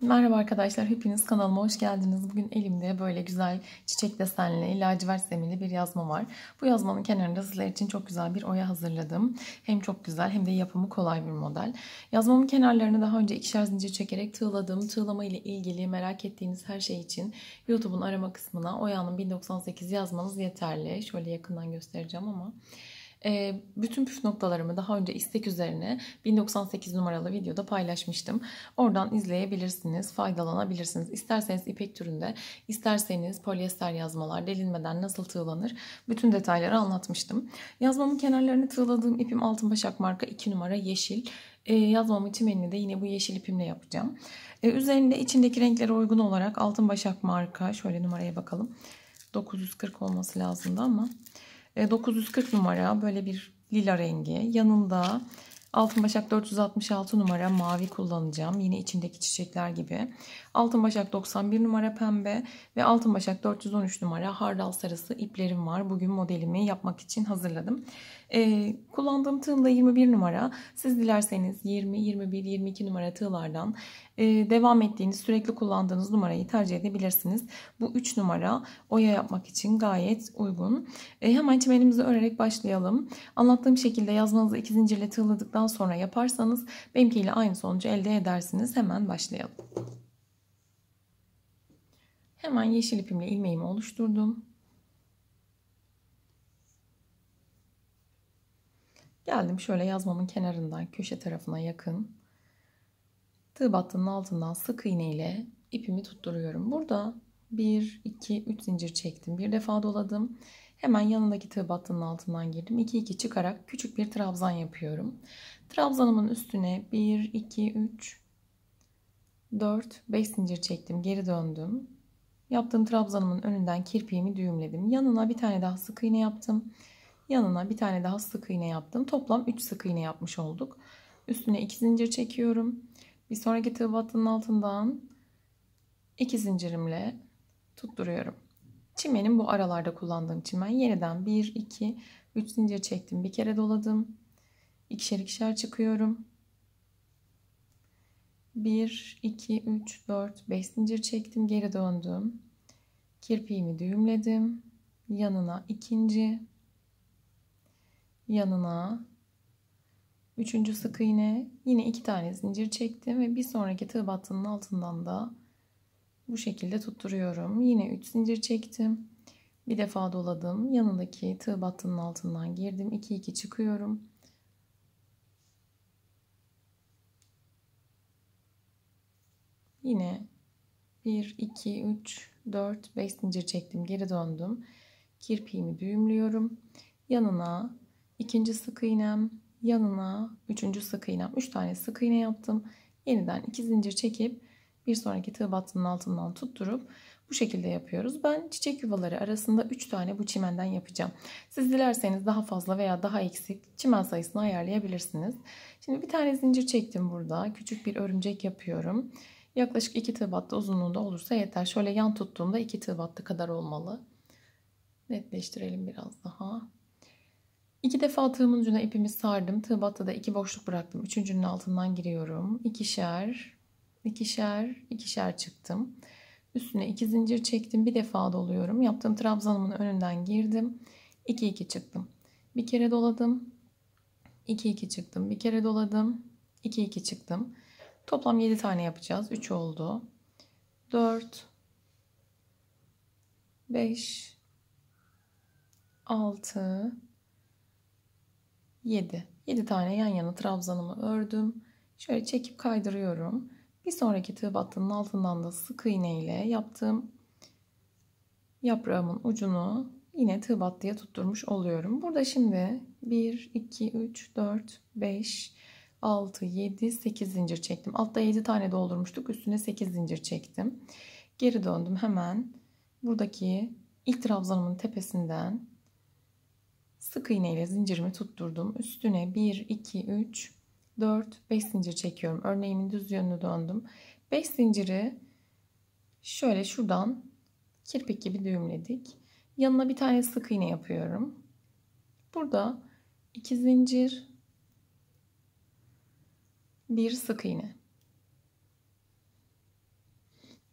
Merhaba arkadaşlar, hepiniz kanalıma hoş geldiniz. Bugün elimde böyle güzel çiçek desenli, lacivert zeminli bir yazma var. Bu yazmanın kenarında sizler için çok güzel bir oya hazırladım. Hem çok güzel hem de yapımı kolay bir model. Yazmamın kenarlarını daha önce ikişer zincir çekerek tığladım. Tığlama ile ilgili merak ettiğiniz her şey için YouTube'un arama kısmına Oya'nın 1098 yazmanız yeterli. Şöyle yakından göstereceğim ama... E, bütün püf noktalarımı daha önce istek üzerine 1098 numaralı videoda paylaşmıştım. Oradan izleyebilirsiniz, faydalanabilirsiniz. İsterseniz ipek türünde, isterseniz polyester yazmalar delinmeden nasıl tığlanır bütün detayları anlatmıştım. Yazmamın kenarlarını tığladığım ipim altın başak marka 2 numara yeşil. E, yazmamın çimenini de yine bu yeşil ipimle yapacağım. E, üzerinde içindeki renklere uygun olarak altın başak marka şöyle numaraya bakalım. 940 olması lazımdı ama 940 e, numara böyle bir lila rengi. Yanında altın başak 466 numara mavi kullanacağım. Yine içindeki çiçekler gibi. Altın başak 91 numara pembe ve altın başak 413 numara hardal sarısı iplerim var. Bugün modelimi yapmak için hazırladım. E, kullandığım tığımda 21 numara. Siz dilerseniz 20, 21, 22 numara tığlardan e, devam ettiğiniz, sürekli kullandığınız numarayı tercih edebilirsiniz. Bu 3 numara oya yapmak için gayet uygun. E, hemen çimenimizi örerek başlayalım. Anlattığım şekilde yazmanızı iki zincirle tığladıktan sonra yaparsanız benimkiyle aynı sonucu elde edersiniz. Hemen başlayalım. Hemen yeşil ipimle ilmeğimi oluşturdum. Geldim şöyle yazmamın kenarından köşe tarafına yakın. Tığ battığının altından sık iğne ile ipimi tutturuyorum. Burada 1, 2, 3 zincir çektim. Bir defa doladım. Hemen yanındaki tığ battığının altından girdim. 2, 2 çıkarak küçük bir trabzan yapıyorum. Trabzanımın üstüne 1, 2, 3, 4, 5 zincir çektim. Geri döndüm. Yaptığım trabzanımın önünden kirpiğimi düğümledim. Yanına bir tane daha sık iğne yaptım yanına bir tane daha sık iğne yaptım. Toplam 3 sık iğne yapmış olduk. Üstüne 2 zincir çekiyorum. Bir sonraki tığ battının altından 2 zincirimle tutturuyorum. Çimenin bu aralarda kullandığım çimen. Yeniden 1, 2, 3 zincir çektim. Bir kere doladım. İkişer ikişer çıkıyorum. 1, 2, 3, 4, 5 zincir çektim. Geri döndüm. Kirpiğimi düğümledim. Yanına ikinci yanına üçüncü sık iğne yine iki tane zincir çektim ve bir sonraki tığ battının altından da bu şekilde tutturuyorum. Yine üç zincir çektim. Bir defa doladım. Yanındaki tığ battının altından girdim. 2 2 çıkıyorum. Yine 1 2 3 4 5 zincir çektim. Geri döndüm. Kirpiğimi düğümlüyorum. Yanına ikinci sık iğnem yanına üçüncü sık iğnem. Üç tane sık iğne yaptım. Yeniden iki zincir çekip bir sonraki tığ battının altından tutturup bu şekilde yapıyoruz. Ben çiçek yuvaları arasında 3 tane bu çimenden yapacağım. Siz dilerseniz daha fazla veya daha eksik çimen sayısını ayarlayabilirsiniz. Şimdi bir tane zincir çektim burada. Küçük bir örümcek yapıyorum. Yaklaşık 2 tığ battı uzunluğunda olursa yeter. Şöyle yan tuttuğumda 2 tığ battı kadar olmalı. Netleştirelim biraz daha. İki defa tığımın ucuna ipimi sardım. Tığ battı da iki boşluk bıraktım. Üçüncünün altından giriyorum. İkişer, ikişer, ikişer çıktım. Üstüne iki zincir çektim. Bir defa doluyorum. Yaptığım trabzanımın önünden girdim. 2 iki çıktım. Bir kere doladım. 2 iki çıktım. Bir kere doladım. 2 iki çıktım. Toplam yedi tane yapacağız. Üç oldu. dört, beş, altı. 7. 7 tane yan yana trabzanımı ördüm. Şöyle çekip kaydırıyorum. Bir sonraki tığ battının altından da sık iğne ile yaptığım yaprağımın ucunu yine tığ battıya tutturmuş oluyorum. Burada şimdi 1, 2, 3, 4, 5, 6, 7, 8 zincir çektim. Altta 7 tane doldurmuştuk. Üstüne 8 zincir çektim. Geri döndüm hemen. Buradaki ilk trabzanımın tepesinden Sık iğne ile zincirimi tutturdum. Üstüne 1, 2, 3, 4, 5 zincir çekiyorum. Örneğimin düz yönünü döndüm. 5 zinciri şöyle şuradan kirpik gibi düğümledik. Yanına bir tane sık iğne yapıyorum. Burada 2 zincir, 1 sık iğne.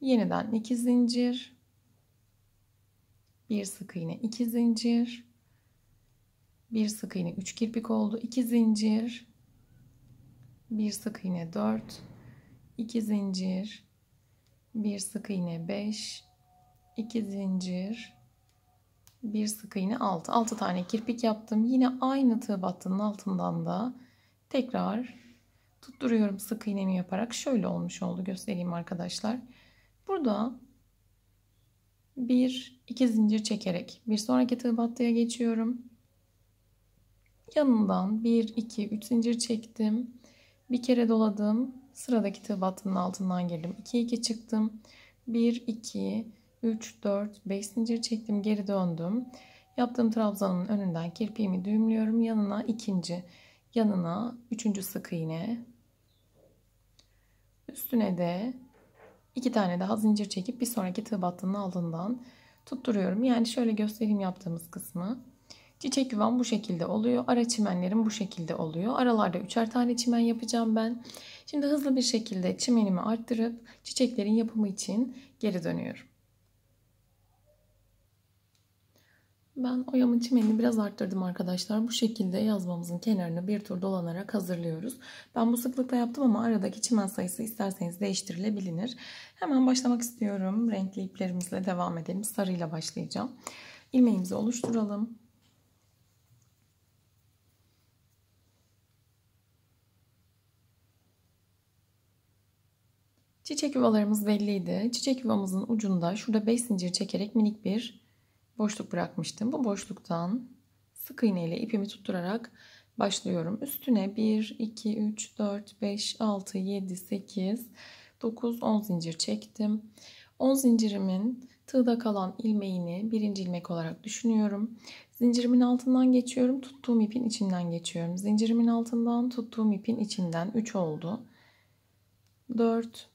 Yeniden 2 zincir, 1 sık iğne, 2 zincir, bir sık iğne 3 kirpik oldu. 2 zincir. bir sık iğne 4. 2 zincir. bir sık iğne 5. 2 zincir. bir sık iğne 6. 6 tane kirpik yaptım. Yine aynı tığ battının altından da tekrar tutturuyorum sık iğnemi yaparak. Şöyle olmuş oldu göstereyim arkadaşlar. Burada bir iki zincir çekerek bir sonraki tığ battıya geçiyorum. Yanından 1, 2, 3 zincir çektim. Bir kere doladım. Sıradaki tığ altından girdim. 2, 2 çıktım. 1, 2, 3, 4, 5 zincir çektim. Geri döndüm. Yaptığım trabzanın önünden kirpiğimi düğümlüyorum. Yanına ikinci, yanına üçüncü sık iğne. Üstüne de iki tane daha zincir çekip bir sonraki tığ battığının altından tutturuyorum. Yani şöyle göstereyim yaptığımız kısmı. Çiçek yuvam bu şekilde oluyor. Ara çimenlerim bu şekilde oluyor. Aralarda üçer tane çimen yapacağım ben. Şimdi hızlı bir şekilde çimenimi arttırıp çiçeklerin yapımı için geri dönüyorum. Ben oyamın çimenini biraz arttırdım arkadaşlar. Bu şekilde yazmamızın kenarını bir tur dolanarak hazırlıyoruz. Ben bu sıklıkla yaptım ama aradaki çimen sayısı isterseniz değiştirilebilir. Hemen başlamak istiyorum. Renkli iplerimizle devam edelim. Sarıyla başlayacağım. İlmeğimizi oluşturalım. Çiçek yuvalarımız belliydi. Çiçek yuvamızın ucunda şurada 5 zincir çekerek minik bir boşluk bırakmıştım. Bu boşluktan sık iğne ile ipimi tutturarak başlıyorum. Üstüne 1, 2, 3, 4, 5, 6, 7, 8, 9, 10 zincir çektim. 10 zincirimin tığda kalan ilmeğini birinci ilmek olarak düşünüyorum. Zincirimin altından geçiyorum. Tuttuğum ipin içinden geçiyorum. Zincirimin altından tuttuğum ipin içinden 3 oldu. 4,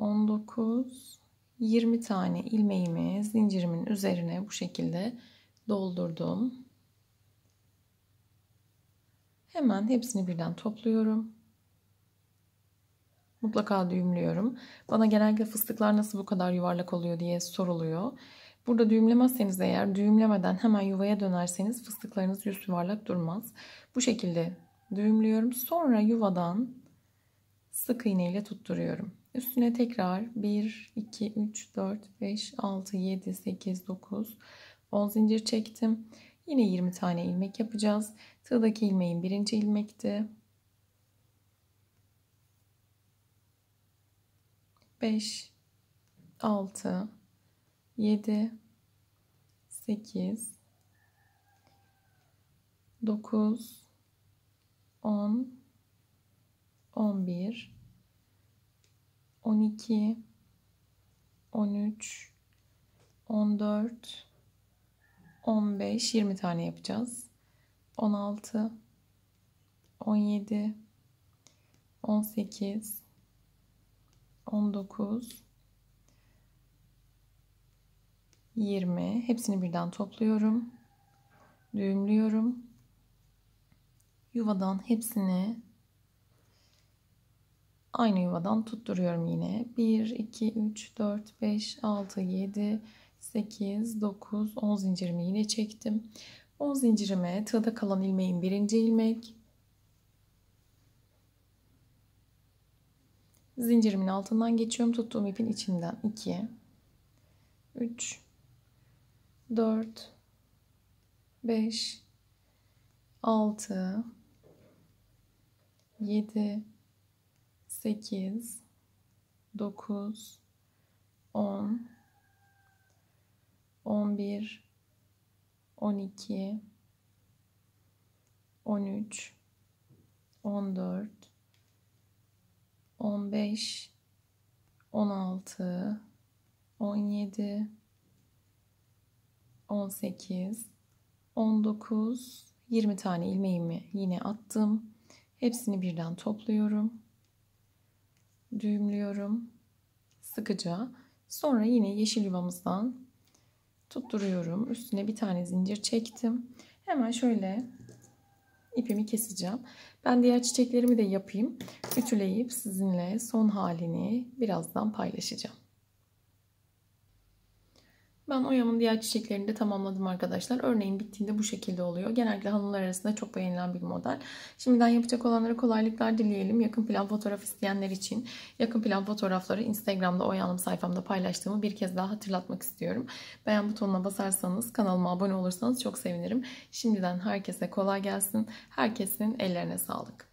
19 20 tane ilmeğimi zincirimin üzerine bu şekilde doldurdum. Hemen hepsini birden topluyorum. Mutlaka düğümlüyorum. Bana genellikle fıstıklar nasıl bu kadar yuvarlak oluyor diye soruluyor. Burada düğümlemezseniz eğer düğümlemeden hemen yuvaya dönerseniz fıstıklarınız yüz yuvarlak durmaz. Bu şekilde düğümlüyorum. Sonra yuvadan sık iğneyle tutturuyorum. Üstüne tekrar 1, 2, 3, 4, 5, 6, 7, 8, 9, 10 zincir çektim. Yine 20 tane ilmek yapacağız. Tığdaki ilmeğin birinci ilmekti. 5, 6, 7, 8, 9, 10, 11 12 13 14 15 20 tane yapacağız. 16 17 18 19 20 hepsini birden topluyorum. Düğümlüyorum. Yuvadan hepsini Aynı yuvadan tutturuyorum yine. 1, 2, 3, 4, 5, 6, 7, 8, 9, 10 zincirimi yine çektim. 10 zincirime tığda kalan ilmeğin birinci ilmek. Zincirimin altından geçiyorum. Tuttuğum ipin içinden 2, 3, 4, 5, 6, 7, 8 9 10 11 12 13 14 15 16 17 18 19 20 tane ilmeğimi yine attım. Hepsini birden topluyorum düğümlüyorum sıkıca. Sonra yine yeşil yuvamızdan tutturuyorum. Üstüne bir tane zincir çektim. Hemen şöyle ipimi keseceğim. Ben diğer çiçeklerimi de yapayım. Ütüleyip sizinle son halini birazdan paylaşacağım an oyamın diğer çiçeklerini de tamamladım arkadaşlar. Örneğin bittiğinde bu şekilde oluyor. Genellikle hanımlar arasında çok beğenilen bir model. Şimdiden yapacak olanlara kolaylıklar dileyelim. Yakın plan fotoğraf isteyenler için yakın plan fotoğrafları Instagram'da oyanım sayfamda paylaştığımı bir kez daha hatırlatmak istiyorum. Beğen butonuna basarsanız kanalıma abone olursanız çok sevinirim. Şimdiden herkese kolay gelsin. Herkesin ellerine sağlık.